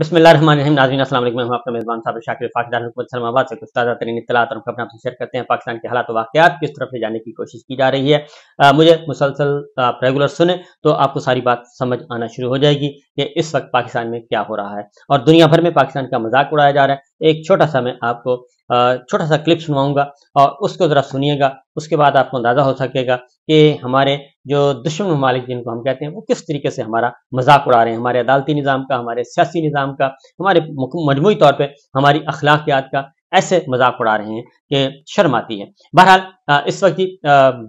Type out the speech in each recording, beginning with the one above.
पाकिस्तान से कुछ ताज़ा तरीन खबर आपसे शेयर करते हैं पाकिस्तान के हालात वाकत किस तरफ से जाने की कोशिश की जा रही है आ, मुझे मुसलसल आप रेगुलर सुने तो आपको सारी बात समझ आना शुरू हो जाएगी कि इस वक्त पाकिस्तान में क्या हो रहा है और दुनिया भर में पाकिस्तान का मजाक उड़ाया जा रहा है एक छोटा सा मैं आपको छोटा सा क्लिप सुनवाऊंगा और उसको ज़रा सुनिएगा उसके बाद आपको अंदाज़ा हो सकेगा कि हमारे जो दुश्मन ममालिक जिनको हम कहते हैं वो किस तरीके से हमारा मजाक उड़ा रहे हैं हमारे अदालती निज़ाम का हमारे सियासी निज़ाम का हमारे मजमू तौर पर हमारी अखलाकियात का ऐसे मजाक उड़ा रहे हैं कि शर्म आती है बहरहाल इस वक्त ही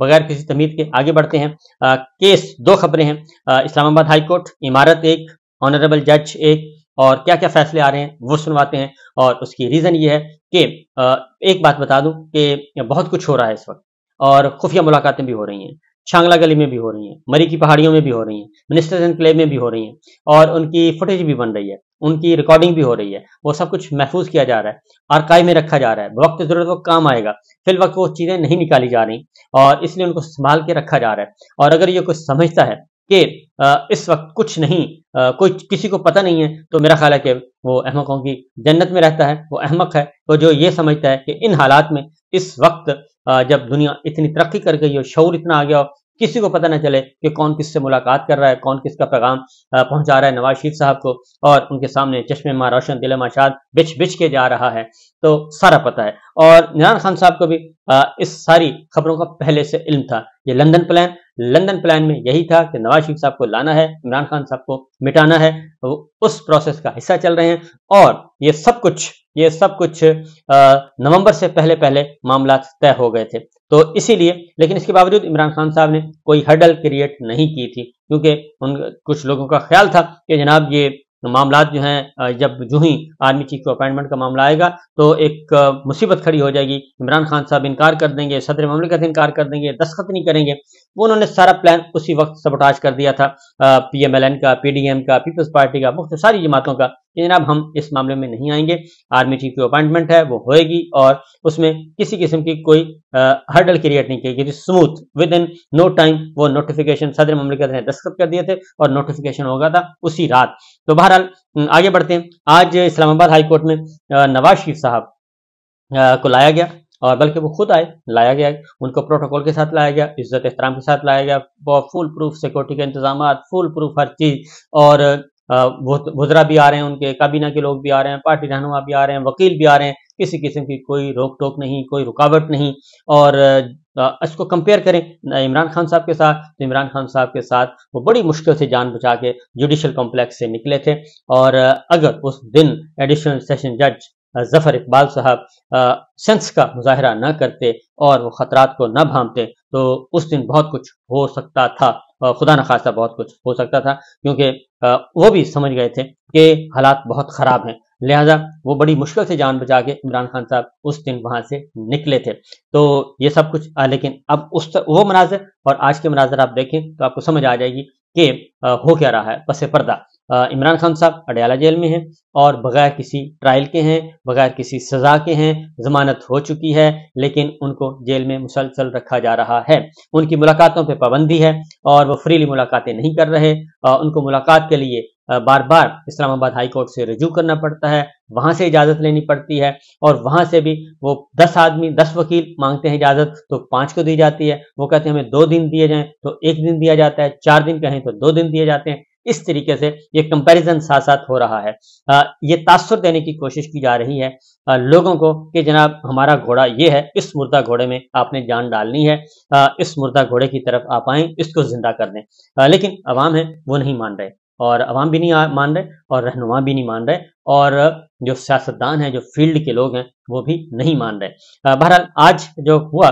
बगैर किसी तमीद के आगे बढ़ते हैं केस दो खबरें हैं इस्लामाबाद हाईकोर्ट इमारत एक ऑनरेबल जज एक और क्या क्या फैसले आ रहे हैं वो सुनवाते हैं और उसकी रीज़न ये है कि एक बात बता दूं कि बहुत कुछ हो रहा है इस वक्त और खुफिया मुलाकातें भी हो रही हैं छांगला गली में भी हो रही हैं मरी की पहाड़ियों में भी हो रही हैं मिनिस्टर्स एनक्लेव में भी हो रही हैं और उनकी फुटेज भी बन रही है उनकी रिकॉर्डिंग भी हो रही है वो सब कुछ महफूज किया जा रहा है आरकाई में रखा जा रहा है वक्त ज़रूरत वो काम आएगा फिल वक्त वो चीज़ें नहीं निकाली जा रही और इसलिए उनको संभाल के रखा जा रहा है और अगर ये कुछ समझता है कि इस वक्त कुछ नहीं कोई किसी को पता नहीं है तो मेरा ख्याल है कि वो अहमकों की जन्नत में रहता है वो अहमक है तो जो ये समझता है कि इन हालात में इस वक्त जब दुनिया इतनी तरक्की कर गई हो शौर इतना आ गया हो किसी को पता ना चले कि कौन किससे मुलाकात कर रहा है कौन किसका पैगाम पहुंचा रहा है नवाज शरीफ साहब को और उनके सामने चश्मे माँ रोशन दिल माशाद बिछ बिछ के जा रहा है तो सारा पता है और निरान खान साहब को भी इस सारी खबरों का पहले से इल्म था ये लंदन प्लान लंदन प्लान में यही था कि नवाज शरीफ साहब को लाना है इमरान खान साहब को मिटाना है वो उस प्रोसेस का हिस्सा चल रहे हैं और ये सब कुछ ये सब कुछ नवंबर से पहले पहले मामला तय हो गए थे तो इसीलिए लेकिन इसके बावजूद इमरान खान साहब ने कोई हडल क्रिएट नहीं की थी क्योंकि उन कुछ लोगों का ख्याल था कि जनाब ये मामला जो हैं जब जो ही आर्मी चीफ को अपॉइंटमेंट का मामला आएगा तो एक मुसीबत खड़ी हो जाएगी इमरान खान साहब इनकार कर देंगे सदर का तो इनकार कर देंगे दस्खत नहीं करेंगे वो उन्होंने सारा प्लान उसी वक्त सबोटाज कर दिया था पी एम एल एन का पीडीएम का पीपल्स पार्टी का मुख्य सारी जमातों का जनाब हम इस मामले में नहीं आएंगे आर्मी चीफ की अपॉइंटमेंट है वो होएगी और उसमें किसी किस्म की कोई हर्डल क्रिएट नहीं की गई smooth within no time वो नोटिफिकेशन सदर ममलिकत ने दस्तखत कर दिए थे और नोटिफिकेशन होगा था उसी रात तो बहरहाल आगे बढ़ते हैं आज इस्लामाबाद हाईकोर्ट में नवाज शरीफ साहब को लाया गया और बल्कि वो खुद आए लाया गया उनको प्रोटोकॉल के साथ लाया गया इज्जत एहतराम के साथ लाया गया फुल प्रूफ सिक्योरिटी के इंतजाम फुल प्रूफ हर चीज़ और वजरा भी आ रहे हैं उनके काबीना के लोग भी आ रहे हैं पार्टी रहनुमा भी आ रहे हैं वकील भी आ रहे हैं किसी किस्म की कोई रोक टोक नहीं कोई रुकावट नहीं और इसको कंपेयर करें इमरान खान साहब के साथ तो इमरान खान साहब के साथ वो बड़ी मुश्किल से जान बचा के जुडिशल कॉम्प्लेक्स से निकले थे और अगर उस दिन एडिशनल सेशन जज जफर इकबाल साहब सेंस का मुजाहरा न करते और वो ख़तरात को न भामते तो उस दिन बहुत कुछ हो सकता था खुदा न खासा बहुत कुछ हो सकता था क्योंकि वो भी समझ गए थे कि हालात बहुत ख़राब हैं लिहाजा वो बड़ी मुश्किल से जान बचा के इमरान खान साहब उस दिन वहां से निकले थे तो ये सब कुछ आ, लेकिन अब उस वो मनाजर और आज के मनाजर आप देखें तो आपको समझ आ जाएगी कि हो क्या रहा है पसे पर्दा इमरान खान साहब अडयाला जेल में हैं और बगैर किसी ट्रायल के हैं बगैर किसी सजा के हैं जमानत हो चुकी है लेकिन उनको जेल में मुसलसल रखा जा रहा है उनकी मुलाकातों पर पाबंदी है और वो फ्रीली मुलाकातें नहीं कर रहे उनको मुलाकात के लिए बार बार इस्लामाबाद हाई कोर्ट से रजू करना पड़ता है वहां से इजाजत लेनी पड़ती है और वहां से भी वो दस आदमी दस वकील मांगते हैं इजाजत तो पांच को दी जाती है वो कहते हैं हमें दो दिन दिए जाएं तो एक दिन दिया जाता है चार दिन कहें तो दो दिन दिए जाते हैं इस तरीके से ये कंपैरिजन साथ साथ हो रहा है आ, ये तासर देने की कोशिश की जा रही है आ, लोगों को कि जनाब हमारा घोड़ा ये है इस मुर्दा घोड़े में आपने जान डालनी है आ, इस मुर्दा घोड़े की तरफ आप आए इसको जिंदा कर दें लेकिन अवाम है वो नहीं मान रहे और अवाम भी नहीं मान रहे और रहनुमा भी नहीं मान रहे और जो सियासतदान है जो फील्ड के लोग हैं वो भी नहीं मान रहे बहरहाल आज जो हुआ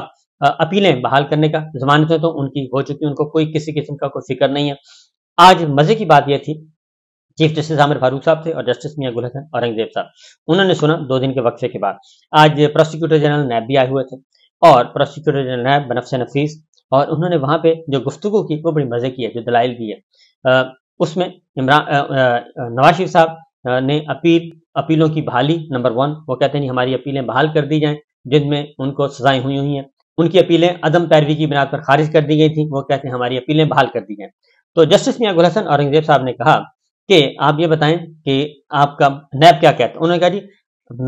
अपीलें बहाल करने का जमानतें तो उनकी हो चुकी उनको कोई किसी किस्म का कोई फिक्र नहीं है आज मजे की बात यह थी चीफ जस्टिस आमिर फारूक साहब थे और जस्टिस मियां गुल हसन औरंगजेब साहब उन्होंने सुना दो दिन के वक्फे के बाद आज प्रोसिक्यूटर जनरल नैब भी आए हुए थे और प्रोसिक्यूटर जनरल नैब बनफ्स नफीस और उन्होंने वहां पे जो गुफ्तु की वो बड़ी मजे की है जो दलाइल की है उसमें इमरान नवाज शरीफ साहब ने अपील अपीलों की बहाली नंबर वन वो कहते हैं हमारी अपीलें बहाल कर दी जाएं जिनमें उनको सजाएं हुई हुई हैं उनकी अपीलें अदम पैरवी की बिना पर खारिज कर दी गई थी वो कहते हैं हमारी अपीलें बहाल कर दी जाएं तो जस्टिस मिया गुल हसन औरंगजेब साहब ने कहा कि आप ये बताएं कि आपका नैब क्या कहता है उन्होंने कहा जी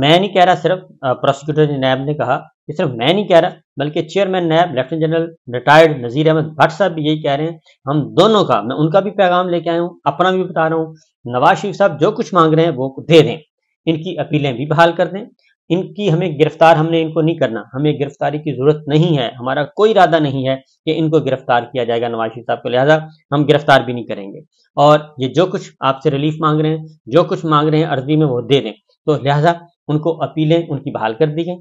मैं नहीं कह रहा सिर्फ प्रोसिक्यूटर नैब ने कहा कि सिर्फ मैं नहीं कह रहा बल्कि chairman NAB lieutenant general retired Nazir Ahmed Butt साहब भी यही कह रहे हैं हम दोनों का मैं उनका भी पैगाम लेके आया हूँ अपना भी बता रहा हूँ नवाज शरीफ साहब जो कुछ मांग रहे हैं वो दे दें इनकी अपीलें भी बहाल कर दें इनकी हमें गिरफ्तार हमने इनको नहीं करना हमें गिरफ्तारी की जरूरत नहीं है हमारा कोई इरादा नहीं है कि इनको गिरफ्तार किया जाएगा नवाज शरीफ साहब को लिहाजा हम गिरफ्तार भी नहीं करेंगे और ये जो कुछ आपसे रिलीफ मांग रहे हैं जो कुछ मांग रहे हैं अर्जी में वो दे दें तो लिहाजा उनको अपीलें उनकी बहाल कर दी गई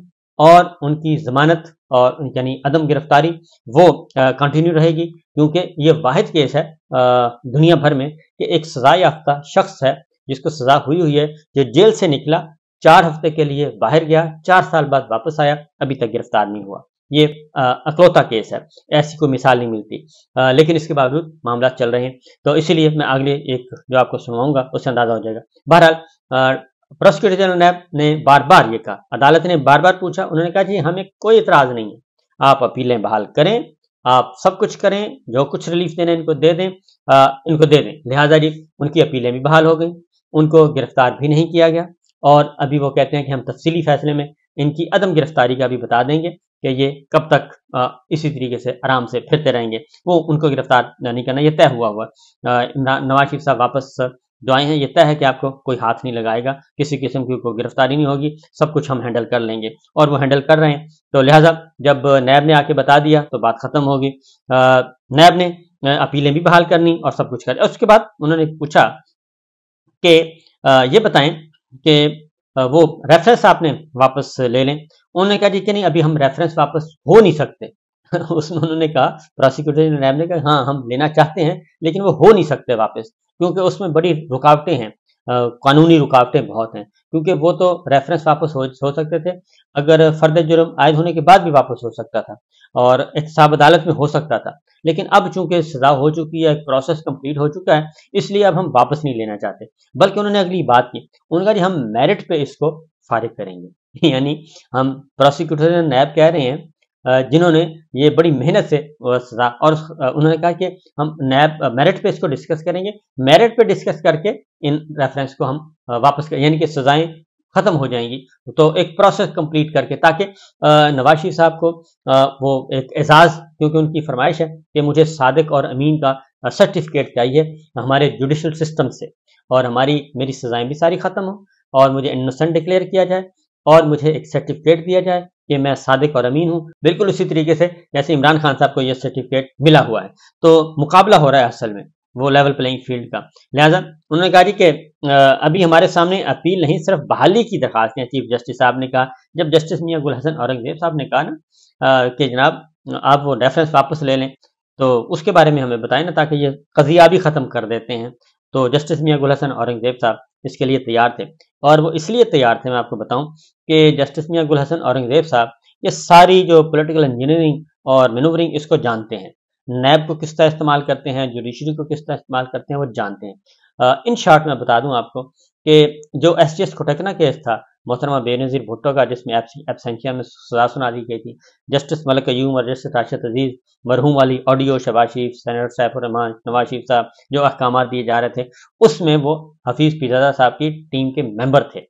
और उनकी जमानत और यानी अदम गिरफ्तारी वो कंटिन्यू रहेगी क्योंकि ये वाद केस है दुनिया भर में कि एक सजा याफ्ता शख्स है जिसको सजा हुई हुई है जो जेल से निकला चार हफ्ते के लिए बाहर गया चार साल बाद वापस आया अभी तक गिरफ्तार नहीं हुआ ये अकलौता केस है ऐसी कोई मिसाल नहीं मिलती आ, लेकिन इसके बावजूद मामला चल रहे हैं तो इसीलिए मैं अगले एक जो आपको सुनाऊंगा उससे अंदाजा हो जाएगा बहरहाल प्रोसिक्यूटर जनरल ने बार बार ये कहा अदालत ने बार बार पूछा उन्होंने कहा जी हमें कोई इतराज नहीं है आप अपीलें बहाल करें आप सब कुछ करें जो कुछ रिलीफ देना इनको दे दें आ, इनको दे दें लिहाजा जी उनकी अपीलें भी बहाल हो गई उनको गिरफ्तार भी नहीं किया गया और अभी वो कहते हैं कि हम तफसीली फैसले में इनकी अदम गिरफ्तारी का भी बता देंगे कि ये कब तक इसी तरीके से आराम से फिरते रहेंगे वो उनको गिरफ्तार नहीं करना ये तय हुआ हुआ नवाज शरीफ साहब वापस जो आए हैं ये तय है कि आपको कोई हाथ नहीं लगाएगा किसी किस्म की कोई गिरफ्तारी नहीं होगी सब कुछ हम हैंडल कर लेंगे और वो हैंडल कर रहे हैं तो लिहाजा जब नैब ने आके बता दिया तो बात खत्म होगी नैब ने अपीलें भी बहाल करनी और सब कुछ कर उसके बाद उन्होंने पूछा कि ये बताएं कि वो रेफरेंस आपने वापस ले लें उन्होंने कहा जी कि नहीं अभी हम रेफरेंस वापस हो नहीं सकते उसमें उन्होंने कहा प्रोसिक्यूटर रैम ने कहा हाँ हम लेना चाहते हैं लेकिन वो हो नहीं सकते वापस क्योंकि उसमें बड़ी रुकावटें हैं कानूनी रुकावटें बहुत हैं क्योंकि वो तो रेफरेंस वापस हो, हो सकते थे अगर फर्द जुर्म आयद होने के बाद भी वापस हो सकता था और एहतसाब अदालत में हो सकता था लेकिन अब चूंकि सजा हो चुकी है प्रोसेस कंप्लीट हो चुका है इसलिए अब हम वापस नहीं लेना चाहते बल्कि उन्होंने अगली बात की उनका जी हम मेरिट पे इसको फारिग करेंगे यानी हम प्रोसिक्यूटर नैब कह रहे हैं जिन्होंने ये बड़ी मेहनत से सजा और उन्होंने कहा कि हम नैब मेरिट पे इसको डिस्कस करेंगे मेरिट पे डिस्कस करके इन रेफरेंस को हम वापस यानी कि सजाएं खत्म हो जाएंगी तो एक प्रोसेस कंप्लीट करके ताकि नवाशी साहब को वो एक एजाज़ क्योंकि उनकी फरमाइश है कि मुझे सादक और अमीन का सर्टिफिकेट चाहिए हमारे जुडिशल सिस्टम से और हमारी मेरी सज़ाएं भी सारी ख़त्म हो और मुझे इनोसेंट डिक्लेयर किया जाए और मुझे एक सर्टिफिकेट दिया जाए कि मैं सादिक और अमीन हूँ बिल्कुल उसी तरीके से जैसे इमरान खान साहब को यह सर्टिफिकेट मिला हुआ है तो मुकाबला हो रहा है असल में वो लेवल प्लेइंग फील्ड का लिहाजा उन्होंने कहा कि अभी हमारे सामने अपील नहीं सिर्फ बहाली की दरखास्त है चीफ जस्टिस साहब ने कहा जब जस्टिस मियाँ गुल हसन औरंगजेब साहब ने कहा ना कि जनाब आप वो रेफरेंस वापस ले लें तो उसके बारे में हमें बताएं ना ताकि ये कजिया भी ख़त्म कर देते हैं तो जस्टिस मियाँ गुल हसन औरंगजेब साहब इसके लिए तैयार थे और वो इसलिए तैयार थे मैं आपको बताऊँ कि जस्टिस मियाँ गुल हसन औरंगजेब साहब ये सारी जो पोलिटिकल इंजीनियरिंग और मेनूवरिंग इसको जानते हैं नैब को किस तरह इस्तेमाल करते हैं जुडिशरी को किस तरह इस्तेमाल करते हैं वो जानते हैं इन शॉर्ट में बता दूं आपको कि जो एस टी एस खुटकना केस था मोहतरमा बेनज़ीर भुट्टो का जिसमें एबसेंशिया में सजा सुना दी गई थी जस्टिस मलिक अयूम और जस्टिस राशिद अजीज़ मरहूम वाली ऑडियो शबाज शरीफ सैनटर सैफुररहमान नवाज शरीफ साहब जो अहकाम दिए जा रहे थे उसमें वो हफीज़ पीजादा साहब की टीम के मेम्बर थे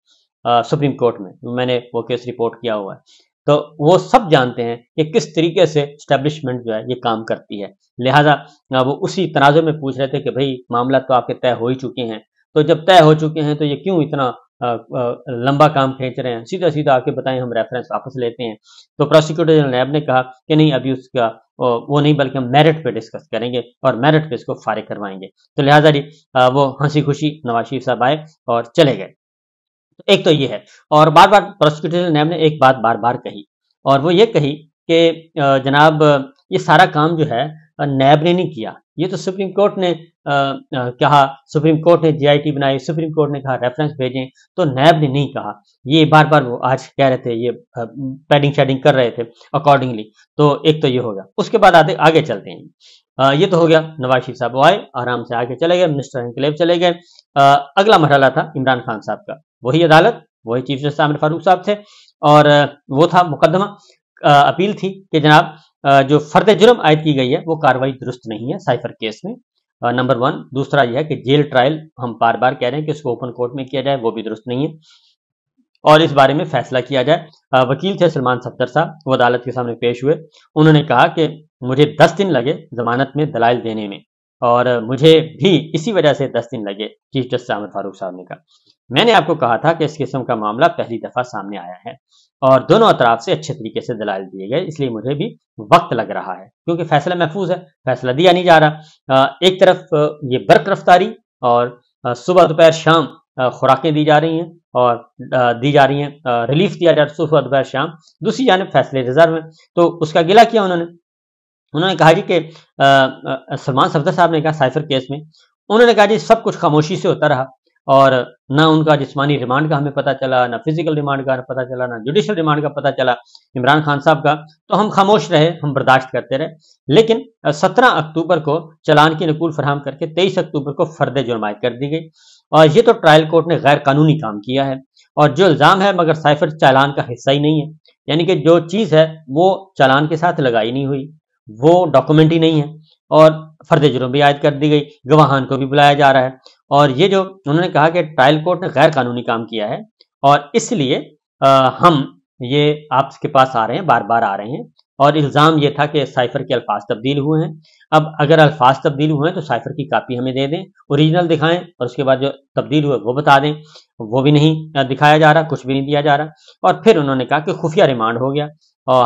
आ, सुप्रीम कोर्ट में मैंने वो केस रिपोर्ट किया हुआ है तो वो सब जानते हैं कि किस तरीके से स्टैब्लिशमेंट जो है ये काम करती है लिहाजा वो उसी तनाजे में पूछ रहे थे कि भाई मामला तो आपके तय हो ही चुके हैं तो जब तय हो चुके हैं तो ये क्यों इतना लंबा काम खींच रहे हैं सीधा सीधा आके बताएं हम रेफरेंस वापस लेते हैं तो प्रोसिक्यूटर जनरल नैब ने कहा कि नहीं अभी उसका वो नहीं बल्कि हम मेरिट पे डिस्कस करेंगे और मेरिट पे इसको फारिग करवाएंगे तो लिहाजा जी वो हंसी खुशी नवाज शरीफ साहब आए और चले गए तो एक तो ये है और बार बार प्रोसिक्यूटर नैम ने एक बात बार बार कही और वो ये कही कि जनाब ये सारा काम जो है नैब ने नहीं किया ये तो सुप्रीम कोर्ट ने कहा सुप्रीम कोर्ट ने जीआईटी बनाई सुप्रीम कोर्ट ने कहा रेफरेंस भेजें तो नैब ने नहीं कहा ये बार बार वो आज कह रहे थे ये पैडिंग शेडिंग कर रहे थे अकॉर्डिंगली तो एक तो ये हो गया उसके बाद आते आगे चलते हैं ये तो हो गया नवाज शरीफ साहब आए आराम से आगे चले गए मिनिस्टर इंक्लेव चले गए अगला मरहला था इमरान खान साहब का वही अदालत वही चीफ जस्टिस आमिर फारूक साहब थे और वो था मुकदमा अपील थी कि जनाब जो फर्द जुर्म आयद की गई है वो कार्रवाई दुरुस्त नहीं है साइफर केस में नंबर वन दूसरा यह है कि जेल ट्रायल हम बार बार कह रहे हैं कि उसको ओपन कोर्ट में किया जाए वो भी दुरुस्त नहीं है और इस बारे में फैसला किया जाए वकील थे सलमान सफदर साहब वो अदालत के सामने पेश हुए उन्होंने कहा कि मुझे दस दिन लगे जमानत में दलाल देने में और मुझे भी इसी वजह से दस दिन लगे चीफ जस्टिस अहमद फारूक साहब ने कहा मैंने आपको कहा था कि इस किस्म का मामला पहली दफा सामने आया है और दोनों अतराफ से अच्छे तरीके से दलाल दिए गए इसलिए मुझे भी वक्त लग रहा है क्योंकि फैसला महफूज है फैसला दिया नहीं जा रहा एक तरफ ये बर्क रफ्तारी और सुबह दोपहर शाम खुराकें दी जा रही हैं और दी जा रही हैं रिलीफ दिया जा रहा है सुबह दोपहर शाम दूसरी जानब फैसले रिजर्व है तो उसका गिला किया उन्होंने उन्होंने कहा जी के सलमान सफदर साहब ने कहा साइफर केस में उन्होंने कहा जी सब कुछ खामोशी से होता रहा और ना उनका जिसमानी रिमांड का हमें पता चला ना फिजिकल रिमांड का पता चला ना जुडिशल रिमांड का पता चला इमरान खान साहब का तो हम खामोश रहे हम बर्दाश्त करते रहे लेकिन 17 अक्टूबर को चलान की नकूल फराम करके 23 अक्टूबर को फर्द जुर्माए कर दी गई और ये तो ट्रायल कोर्ट ने गैर कानूनी काम किया है और जो इल्ज़ाम है मगर साइफर चालान का हिस्सा ही नहीं है यानी कि जो चीज़ है वो चालान के साथ लगाई नहीं हुई वो डॉक्यूमेंट ही नहीं है और फर्ज जुर्म भी आयद कर दी गई गवाहान को भी बुलाया जा रहा है और ये जो उन्होंने कहा कि ट्रायल कोर्ट ने गैर कानूनी काम किया है और इसलिए हम ये आपके पास आ रहे हैं बार बार आ रहे हैं और इल्ज़ाम ये था कि साइफर के अल्फाज तब्दील हुए हैं अब अगर अल्फाज तब्दील हुए हैं तो साइफर की कापी हमें दे दें ओरिजिनल दिखाएं और उसके बाद जो तब्दील हुए वो बता दें वो भी नहीं दिखाया जा रहा कुछ भी नहीं दिया जा रहा और फिर उन्होंने कहा कि खुफिया रिमांड हो गया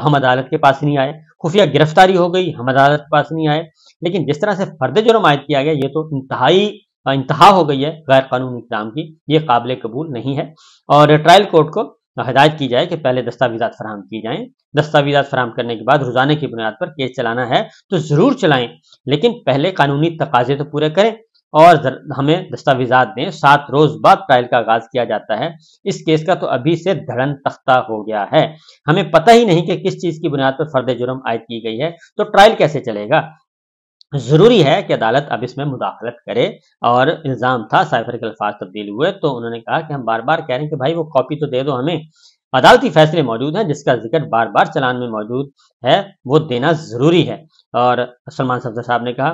हम अदालत के पास नहीं आए खुफिया गिरफ्तारी हो गई हम अदालत के पास नहीं आए लेकिन जिस तरह से फर्द जुर्म आयद किया गया ये तो इंतहाई इंतहा हो गई है गैर कानूनी इकदाम की ये काबिल कबूल नहीं है और ट्रायल कोर्ट को हदायत की जाए कि पहले दस्तावेजा फराम किए जाएं दस्तावेजा फराम करने के बाद रोजाना की बुनियाद पर केस चलाना है तो जरूर चलाएं लेकिन पहले कानूनी तकाजे तो पूरे करें और हमें दस्तावेजा दें सात रोज बाद ट्रायल का आगाज किया जाता है इस केस का तो अभी से धड़न तख्ता हो गया है हमें पता ही नहीं कि किस चीज की बुनियाद पर फर्द जुर्म आयद की गई है तो ट्रायल कैसे चलेगा जरूरी है कि अदालत अब इसमें मुदाखलत करे और इल्ज़ाम था साइफर के अल्फाज तब्दील हुए तो उन्होंने कहा कि हम बार बार कह रहे हैं कि भाई वो कॉपी तो दे दो हमें अदालती फैसले मौजूद हैं जिसका जिक्र बार बार चलान में मौजूद है वो देना जरूरी है और सलमान सफदर साहब ने कहा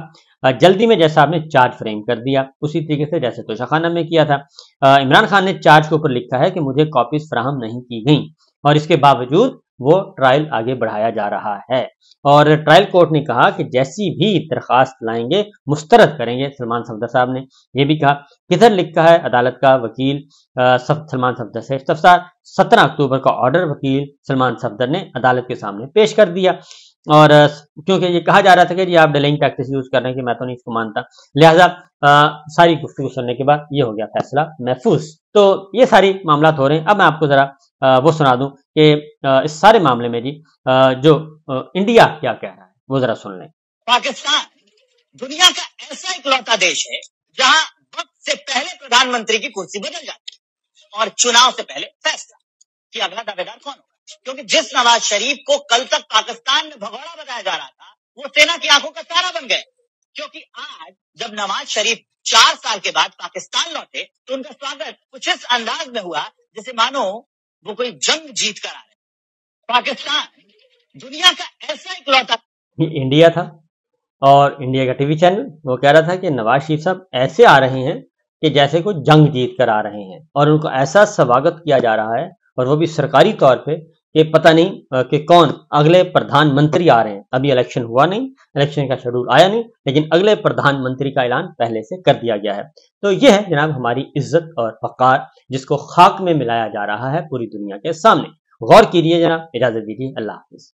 जल्दी में जैसा आपने चार्ज फ्रेम कर दिया उसी तरीके से जैसे तो खाना में किया था इमरान खान ने चार्ज के ऊपर लिखा है कि मुझे कॉपीज फ्राहम नहीं की गई और इसके बावजूद वो ट्रायल आगे बढ़ाया जा रहा है और ट्रायल कोर्ट ने कहा कि जैसी भी दरखास्त लाएंगे मुस्तरद करेंगे सलमान सफदर साहब ने यह भी कहा किधर लिखा है अदालत का वकील सलमान सफदर से इस्तफसार सत्रह अक्टूबर का ऑर्डर वकील सलमान सफदर ने अदालत के सामने पेश कर दिया और क्योंकि ये कहा जा रहा था कि आप डिलेइंग टैक्टिस यूज कर रहे हैं कि मैं तो नहीं इसको मानता लिहाजा सारी गुफ्तु सुनने के बाद ये हो गया फैसला महफूज तो ये सारी मामला हो रहे हैं अब मैं आपको जरा वो सुना दूं कि इस सारे मामले में जी जो इंडिया क्या कह रहा है वो जरा सुन लें पाकिस्तान दुनिया का ऐसा इकलौता देश है जहाँ वक्त से पहले प्रधानमंत्री की कुर्सी बदल जाती है और चुनाव से पहले फैसला कि अगला दावेदार कौन होगा क्योंकि जिस नवाज शरीफ को कल तक पाकिस्तान में भगोड़ा बताया जा रहा था वो सेना की आंखों का तारा बन गए क्योंकि आज जब नवाज शरीफ चार साल के बाद पाकिस्तान लौटे तो उनका स्वागत कुछ इस अंदाज में हुआ जैसे मानो वो कोई जंग जीत कर आ रहे पाकिस्तान दुनिया का ऐसा एक लौटा इंडिया था और इंडिया का टीवी चैनल वो कह रहा था कि नवाज शरीफ साहब ऐसे आ रहे हैं कि जैसे कोई जंग जीत कर आ रहे हैं और उनको ऐसा स्वागत किया जा रहा है और वो भी सरकारी तौर पे ये पता नहीं कि कौन अगले प्रधानमंत्री आ रहे हैं अभी इलेक्शन हुआ नहीं इलेक्शन का शेड्यूल आया नहीं लेकिन अगले प्रधानमंत्री का ऐलान पहले से कर दिया गया है तो ये है जनाब हमारी इज्जत और फकार जिसको खाक में मिलाया जा रहा है पूरी दुनिया के सामने गौर कीजिए जनाब इजाजत दीजिए अल्लाह हाफिज़